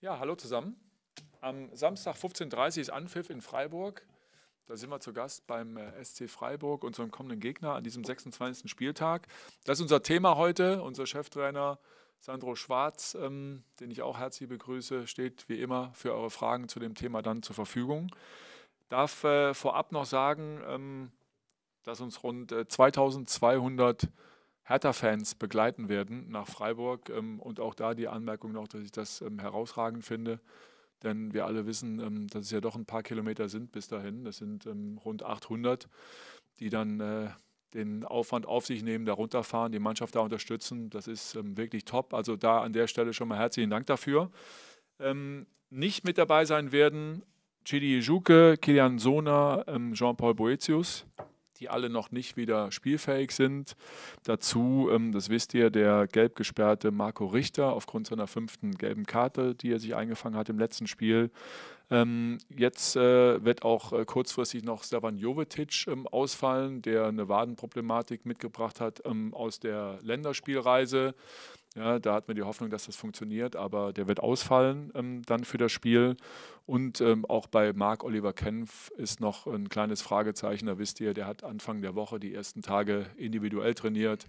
Ja, hallo zusammen. Am Samstag 15.30 Uhr ist Anpfiff in Freiburg. Da sind wir zu Gast beim äh, SC Freiburg, unserem kommenden Gegner an diesem 26. Spieltag. Das ist unser Thema heute. Unser Cheftrainer Sandro Schwarz, ähm, den ich auch herzlich begrüße, steht wie immer für eure Fragen zu dem Thema dann zur Verfügung. Darf äh, vorab noch sagen, ähm, dass uns rund äh, 2200 Hertha-Fans begleiten werden nach Freiburg. Ähm, und auch da die Anmerkung noch, dass ich das ähm, herausragend finde. Denn wir alle wissen, ähm, dass es ja doch ein paar Kilometer sind bis dahin. Das sind ähm, rund 800, die dann äh, den Aufwand auf sich nehmen, da runterfahren, die Mannschaft da unterstützen. Das ist ähm, wirklich top. Also da an der Stelle schon mal herzlichen Dank dafür. Ähm, nicht mit dabei sein werden Chidi Juke, Kilian Sona, Jean-Paul Boetius die alle noch nicht wieder spielfähig sind. Dazu, ähm, das wisst ihr, der gelb gesperrte Marco Richter aufgrund seiner fünften gelben Karte, die er sich eingefangen hat im letzten Spiel. Ähm, jetzt äh, wird auch äh, kurzfristig noch Stavan Jovetic ähm, ausfallen, der eine Wadenproblematik mitgebracht hat aus der Länderspielreise. Ja, da hat man die Hoffnung, dass das funktioniert, aber der wird ausfallen ähm, dann für das Spiel. Und ähm, auch bei Marc Oliver Kempf ist noch ein kleines Fragezeichen. Da wisst ihr, der hat Anfang der Woche die ersten Tage individuell trainiert,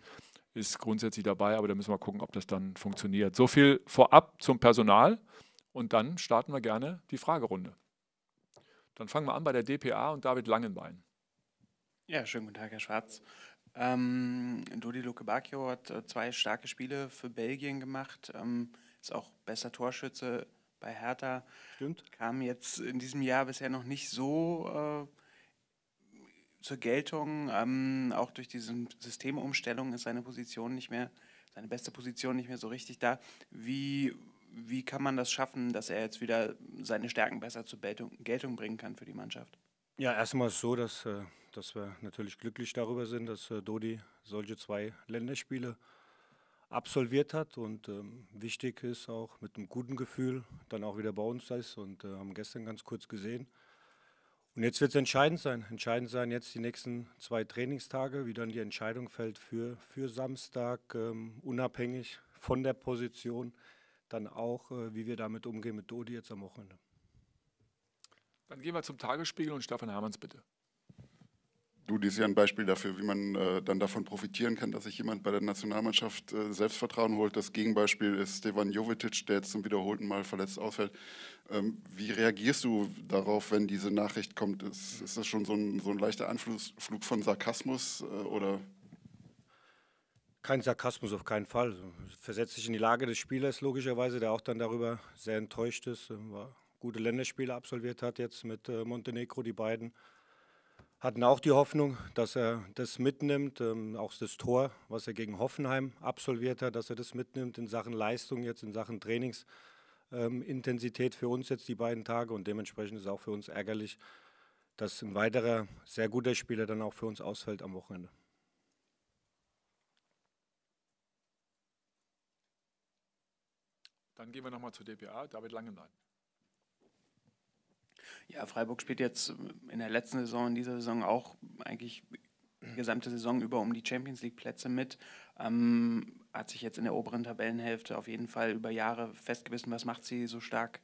ist grundsätzlich dabei, aber da müssen wir mal gucken, ob das dann funktioniert. So viel vorab zum Personal und dann starten wir gerne die Fragerunde. Dann fangen wir an bei der DPA und David Langenbein. Ja, schönen guten Tag, Herr Schwarz. Ähm, Dodi Luke hat äh, zwei starke Spiele für Belgien gemacht, ähm, ist auch besser Torschütze bei Hertha. Stimmt. Kam jetzt in diesem Jahr bisher noch nicht so äh, zur Geltung. Ähm, auch durch diese Systemumstellung ist seine Position nicht mehr, seine beste Position nicht mehr so richtig da. Wie, wie kann man das schaffen, dass er jetzt wieder seine Stärken besser zur Geltung bringen kann für die Mannschaft? Ja, erstmal ist es so, dass, äh, dass wir natürlich glücklich darüber sind, dass äh, Dodi solche zwei Länderspiele absolviert hat. Und ähm, wichtig ist auch mit einem guten Gefühl dann auch wieder bei uns ist und äh, haben gestern ganz kurz gesehen. Und jetzt wird es entscheidend sein. Entscheidend sein jetzt die nächsten zwei Trainingstage, wie dann die Entscheidung fällt für, für Samstag, ähm, unabhängig von der Position, dann auch, äh, wie wir damit umgehen mit Dodi jetzt am Wochenende. Dann gehen wir zum Tagesspiegel und Stefan Hamanns bitte. Du, die ist ja ein Beispiel dafür, wie man äh, dann davon profitieren kann, dass sich jemand bei der Nationalmannschaft äh, Selbstvertrauen holt. Das Gegenbeispiel ist Stefan Jovetic, der jetzt zum wiederholten Mal verletzt ausfällt. Ähm, wie reagierst du darauf, wenn diese Nachricht kommt? Ist, ist das schon so ein, so ein leichter Anflug von Sarkasmus äh, oder? Kein Sarkasmus, auf keinen Fall. Versetzt sich in die Lage des Spielers logischerweise, der auch dann darüber sehr enttäuscht ist. Ähm, war gute Länderspiele absolviert hat, jetzt mit äh, Montenegro, die beiden hatten auch die Hoffnung, dass er das mitnimmt, ähm, auch das Tor, was er gegen Hoffenheim absolviert hat, dass er das mitnimmt in Sachen Leistung, jetzt in Sachen Trainingsintensität ähm, für uns jetzt die beiden Tage und dementsprechend ist es auch für uns ärgerlich, dass ein weiterer sehr guter Spieler dann auch für uns ausfällt am Wochenende. Dann gehen wir nochmal zur DPA, David Langenlein. Ja, Freiburg spielt jetzt in der letzten Saison, in dieser Saison auch eigentlich die gesamte Saison über um die Champions League-Plätze mit. Ähm, hat sich jetzt in der oberen Tabellenhälfte auf jeden Fall über Jahre festgewissen. Was macht sie so stark?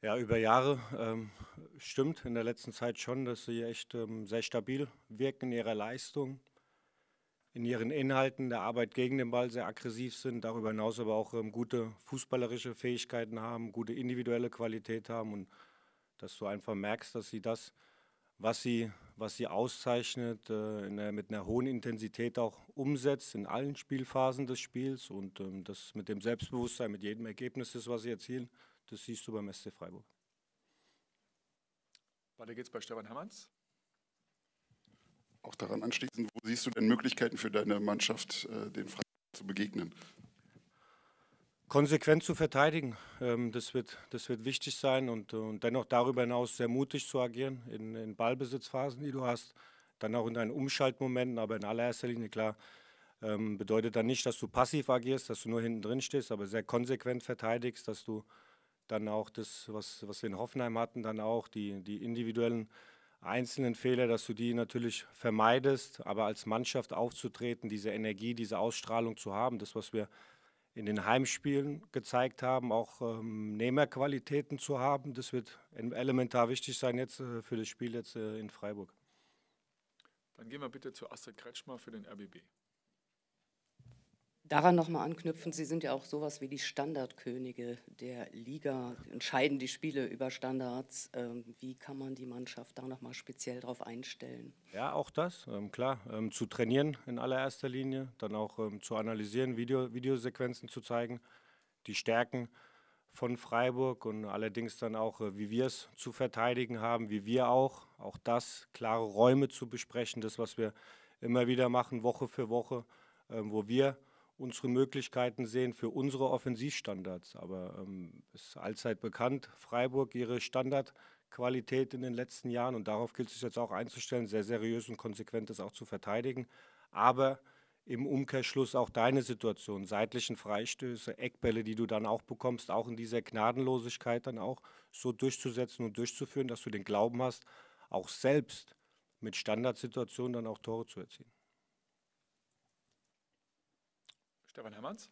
Ja, über Jahre ähm, stimmt in der letzten Zeit schon, dass sie echt ähm, sehr stabil wirken in ihrer Leistung in ihren Inhalten der Arbeit gegen den Ball sehr aggressiv sind, darüber hinaus aber auch ähm, gute fußballerische Fähigkeiten haben, gute individuelle Qualität haben und dass du einfach merkst, dass sie das, was sie, was sie auszeichnet, äh, einer, mit einer hohen Intensität auch umsetzt in allen Spielphasen des Spiels und ähm, das mit dem Selbstbewusstsein, mit jedem Ergebnis ist, was sie erzielen, das siehst du beim SC Freiburg. Weiter geht's bei Stefan Hermanns auch daran anschließen, wo siehst du denn Möglichkeiten für deine Mannschaft, äh, den Freiburg zu begegnen? Konsequent zu verteidigen, ähm, das, wird, das wird wichtig sein und, äh, und dennoch darüber hinaus sehr mutig zu agieren in, in Ballbesitzphasen, die du hast, dann auch in deinen Umschaltmomenten, aber in allererster Linie klar, ähm, bedeutet dann nicht, dass du passiv agierst, dass du nur hinten drin stehst, aber sehr konsequent verteidigst, dass du dann auch das, was, was wir in Hoffenheim hatten, dann auch die, die individuellen einzelnen Fehler, dass du die natürlich vermeidest, aber als Mannschaft aufzutreten, diese Energie, diese Ausstrahlung zu haben, das, was wir in den Heimspielen gezeigt haben, auch ähm, Nehmerqualitäten zu haben, das wird elementar wichtig sein jetzt äh, für das Spiel jetzt äh, in Freiburg. Dann gehen wir bitte zu Astrid Kretschmer für den RBB. Daran nochmal anknüpfen, Sie sind ja auch sowas wie die Standardkönige der Liga, entscheiden die Spiele über Standards. Ähm, wie kann man die Mannschaft da nochmal speziell drauf einstellen? Ja, auch das, ähm, klar. Ähm, zu trainieren in allererster Linie, dann auch zu analysieren, Video, Videosequenzen zu zeigen, die Stärken von Freiburg und allerdings dann auch, äh, wie wir es zu verteidigen haben, wie wir auch, auch das, klare Räume zu besprechen, das, was wir immer wieder machen, Woche für Woche, wo wir unsere Möglichkeiten sehen für unsere Offensivstandards. Aber ähm, es ähm, ist allzeit bekannt, Freiburg ihre Standardqualität in den letzten Jahren und darauf gilt es jetzt auch einzustellen, sehr seriös und konsequent das auch zu verteidigen. Aber im Umkehrschluss auch deine Situation, seitlichen Freistöße, Eckbälle, die du dann auch bekommst, auch in dieser Gnadenlosigkeit dann auch so durchzusetzen und durchzuführen, dass du den Glauben hast, auch selbst mit Standardsituationen dann auch Tore zu erzielen. Stefan Hermanns.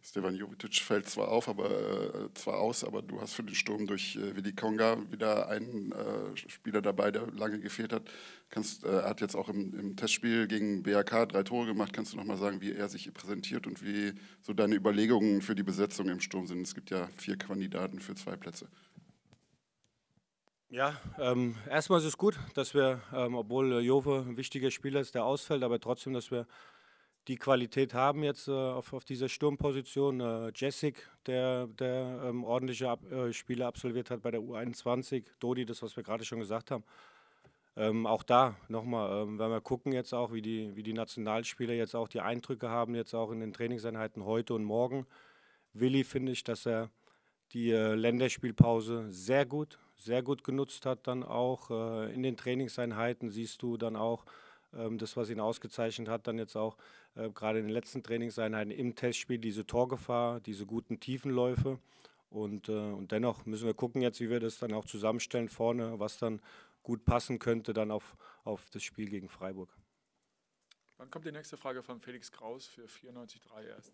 Stefan Jovic fällt zwar auf, aber äh, zwar aus, aber du hast für den Sturm durch äh, Willi Konga wieder einen äh, Spieler dabei, der lange gefehlt hat. Kannst, äh, er hat jetzt auch im, im, Testspiel gegen BAK drei Tore gemacht. Kannst du nochmal sagen, wie er sich hier präsentiert und wie so deine Überlegungen für die Besetzung im Sturm sind? Es gibt ja vier Kandidaten für zwei Plätze. Ja, ähm, erstmal ist es gut, dass wir, ähm, obwohl äh, Jove ein wichtiger Spieler ist, der ausfällt, aber trotzdem, dass wir die Qualität haben jetzt äh, auf, auf, dieser Sturmposition. Äh, Jessic, der, der ähm, ordentliche Ab äh, Spiele absolviert hat bei der U21, Dodi, das, was wir gerade schon gesagt haben. Ähm, auch da nochmal, ähm, wenn wir gucken jetzt auch, wie die, wie die Nationalspieler jetzt auch die Eindrücke haben, jetzt auch in den Trainingseinheiten heute und morgen. Willi finde ich, dass er die äh, Länderspielpause sehr gut, sehr gut genutzt hat. Dann auch äh, in den Trainingseinheiten siehst du dann auch ähm, das, was ihn ausgezeichnet hat, dann jetzt auch äh, gerade in den letzten Trainingseinheiten im Testspiel diese Torgefahr, diese guten Tiefenläufe. Und, und dennoch müssen wir gucken jetzt, wie wir das dann auch zusammenstellen vorne, was dann gut passen könnte dann auf, auf das Spiel gegen Freiburg. Dann kommt die nächste Frage von Felix Kraus für 94.3 erst?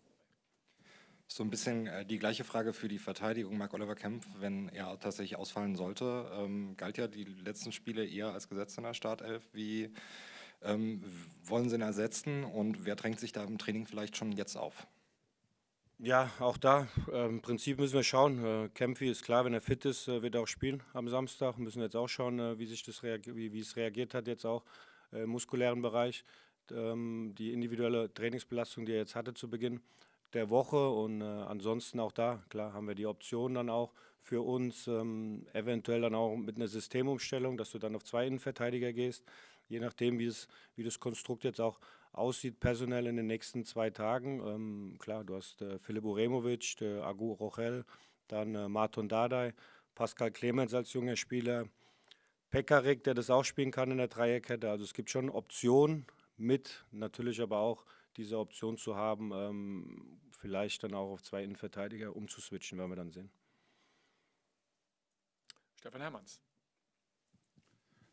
so ein bisschen äh, die gleiche Frage für die Verteidigung. Mark Oliver Kempf, wenn er tatsächlich ausfallen sollte, ähm, galt ja die letzten Spiele eher als Gesetz in der Startelf. Wie ähm, wollen Sie ihn ersetzen und wer drängt sich da im Training vielleicht schon jetzt auf? Ja, auch da, äh, im Prinzip müssen wir schauen. Äh, Kempfi ist klar, wenn er fit ist, äh, wird er auch spielen am Samstag. Müssen wir jetzt auch schauen, äh, wie, sich das wie, wie es reagiert hat jetzt auch äh, im muskulären Bereich. Ähm, die individuelle Trainingsbelastung, die er jetzt hatte zu Beginn, der Woche. Und äh, ansonsten auch da, klar, haben wir die Option dann auch für uns, ähm, eventuell dann auch mit einer Systemumstellung, dass du dann auf zwei Innenverteidiger gehst. Je nachdem, wie, es, wie das Konstrukt jetzt auch aussieht, personell in den nächsten zwei Tagen. Ähm, klar, du hast äh, Philipp Uremovic, äh, Agu Rochel, dann äh, Marton Dardai, Pascal Clemens als junger Spieler, Pekarik, der das auch spielen kann in der Dreierkette. Also es gibt schon Optionen mit, natürlich aber auch diese Option zu haben, ähm, vielleicht dann auch auf zwei Innenverteidiger umzuswitchen, werden wir dann sehen. Stefan Hermanns.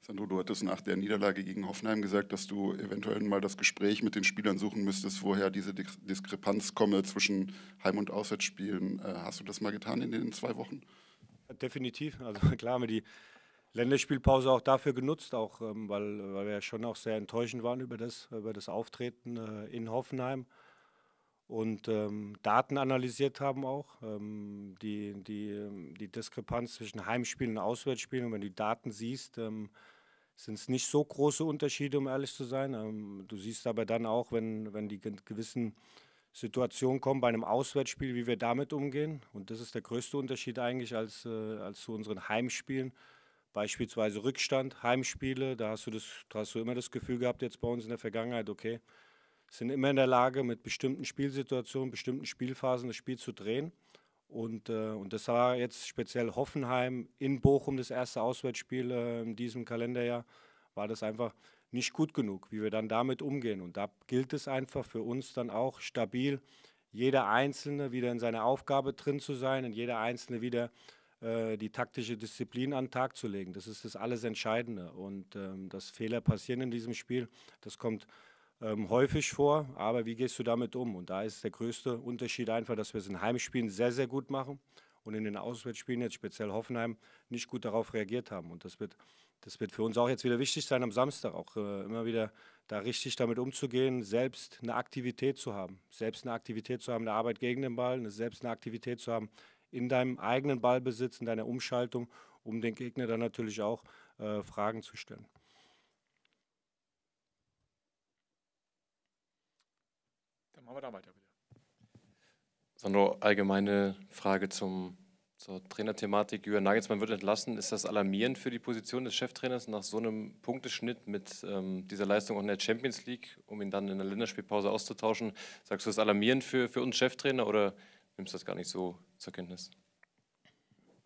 Sandro, du hattest nach der Niederlage gegen Hoffenheim gesagt, dass du eventuell mal das Gespräch mit den Spielern suchen müsstest, woher diese Diskrepanz komme zwischen Heim- und Auswärtsspielen. Äh, hast du das mal getan in den zwei Wochen? Definitiv. Also klar haben wir die Länderspielpause auch dafür genutzt, auch ähm, weil, weil wir ja schon auch sehr enttäuschend waren über das, über das Auftreten äh, in Hoffenheim und ähm, Daten analysiert haben auch, ähm, die, die, die Diskrepanz zwischen Heimspielen und Auswärtsspielen. Und wenn du die Daten siehst, ähm, sind es nicht so große Unterschiede, um ehrlich zu sein. Ähm, du siehst aber dann auch, wenn, wenn die gewissen Situationen kommen bei einem Auswärtsspiel, wie wir damit umgehen. Und das ist der größte Unterschied eigentlich als, äh, als zu unseren Heimspielen. Beispielsweise Rückstand, Heimspiele, da hast, du das, da hast du immer das Gefühl gehabt, jetzt bei uns in der Vergangenheit, okay, sind immer in der Lage, mit bestimmten Spielsituationen, bestimmten Spielphasen das Spiel zu drehen. Und, äh, und das war jetzt speziell Hoffenheim in Bochum, das erste Auswärtsspiel äh, in diesem Kalenderjahr, war das einfach nicht gut genug, wie wir dann damit umgehen. Und da gilt es einfach für uns dann auch stabil, jeder Einzelne wieder in seiner Aufgabe drin zu sein und jeder Einzelne wieder äh, die taktische Disziplin an den Tag zu legen. Das ist das alles Entscheidende. Und ähm, dass Fehler passieren in diesem Spiel, das kommt ähm, häufig vor, aber wie gehst du damit um? Und da ist der größte Unterschied einfach, dass wir es in Heimspielen sehr, sehr gut machen und in den Auswärtsspielen, jetzt speziell Hoffenheim, nicht gut darauf reagiert haben. Und das wird, das wird für uns auch jetzt wieder wichtig sein, am Samstag auch äh, immer wieder da richtig damit umzugehen, selbst eine Aktivität zu haben, selbst eine Aktivität zu haben, eine Arbeit gegen den Ball, selbst eine Aktivität zu haben in deinem eigenen Ballbesitz, in deiner Umschaltung, um den Gegner dann natürlich auch äh, Fragen zu stellen. Dann machen wir da weiter bitte. Sandro, allgemeine Frage zum, zur Trainerthematik. Jürgen Nagelsmann wird entlassen. Ist das alarmierend für die Position des Cheftrainers nach so einem Punkteschnitt mit ähm, dieser Leistung auch in der Champions League, um ihn dann in der Länderspielpause auszutauschen? Sagst du, das ist alarmierend für, für uns Cheftrainer oder nimmst du das gar nicht so zur Kenntnis?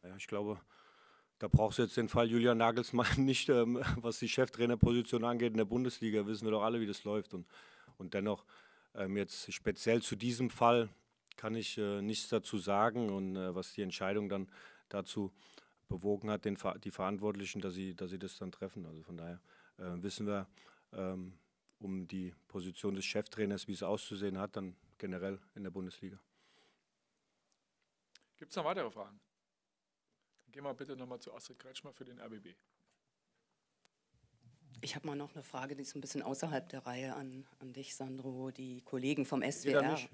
Ja, ich glaube, da brauchst du jetzt den Fall Julian Nagelsmann nicht, ähm, was die Cheftrainerposition angeht in der Bundesliga. Wissen wir doch alle, wie das läuft. Und, und dennoch ähm, jetzt speziell zu diesem Fall kann ich äh, nichts dazu sagen und äh, was die Entscheidung dann dazu bewogen hat, den, die Verantwortlichen, dass sie, dass sie das dann treffen. Also von daher äh, wissen wir ähm, um die Position des Cheftrainers, wie es auszusehen hat, dann generell in der Bundesliga. Gibt es noch weitere Fragen? Dann gehen wir bitte nochmal zu Astrid Kretschmer für den RBB. Ich habe mal noch eine Frage, die ist ein bisschen außerhalb der Reihe an, an dich, Sandro, die Kollegen vom SWR. Die an mich,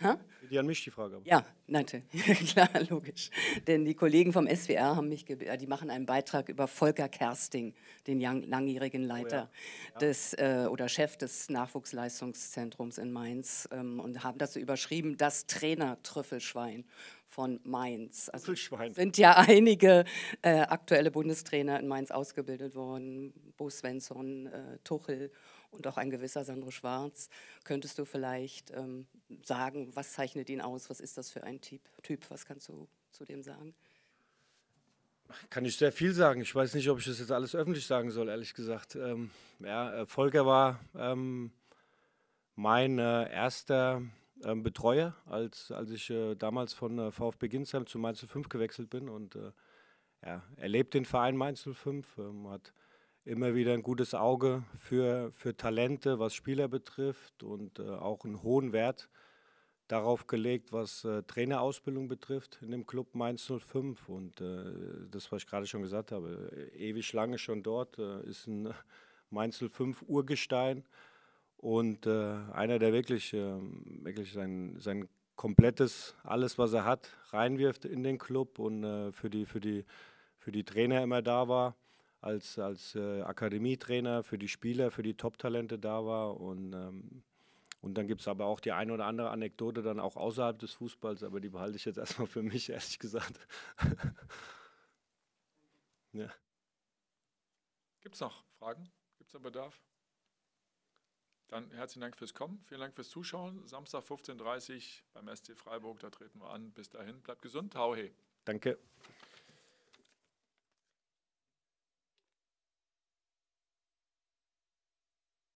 ja. die an mich die Frage. Aber. Ja, natürlich, klar, logisch. Denn die Kollegen vom SWR haben mich, äh, die machen einen Beitrag über Volker Kersting, den langjährigen Leiter oh ja. Ja. des äh, oder Chef des Nachwuchsleistungszentrums in Mainz ähm, und haben dazu überschrieben: das Trainer-Trüffelschwein von Mainz. Also sind ja einige äh, aktuelle Bundestrainer in Mainz ausgebildet worden. Bo Svensson, äh, Tuchel und auch ein gewisser Sandro Schwarz. Könntest du vielleicht ähm, sagen, was zeichnet ihn aus? Was ist das für ein typ, typ? Was kannst du zu dem sagen? Kann ich sehr viel sagen. Ich weiß nicht, ob ich das jetzt alles öffentlich sagen soll, ehrlich gesagt. Ähm, ja, äh, Volker war ähm, mein äh, erster ähm, betreue, als, als ich äh, damals von äh, VfB Ginsheim zu Mainz 05 gewechselt bin. Und äh, ja, er lebt den Verein Mainz 05, ähm, hat immer wieder ein gutes Auge für, für Talente, was Spieler betrifft und äh, auch einen hohen Wert darauf gelegt, was äh, Trainerausbildung betrifft in dem Club Mainz 05. Und äh, das, was ich gerade schon gesagt habe, ewig lange schon dort, ist ein Mainz 05 Urgestein. Und äh, einer, der wirklich, äh, wirklich sein, sein komplettes, alles, was er hat, reinwirft in den Club und äh, für, die, für, die, für die Trainer immer da war, als, als äh, Akademietrainer, für die Spieler, für die Top-Talente da war. Und, ähm, und dann gibt es aber auch die eine oder andere Anekdote dann auch außerhalb des Fußballs, aber die behalte ich jetzt erstmal für mich, ehrlich gesagt. ja. Gibt es noch Fragen? Gibt es da Bedarf? Dann herzlichen Dank fürs Kommen, vielen Dank fürs Zuschauen. Samstag 15.30 Uhr beim SC Freiburg, da treten wir an. Bis dahin, bleibt gesund, hau he. Danke.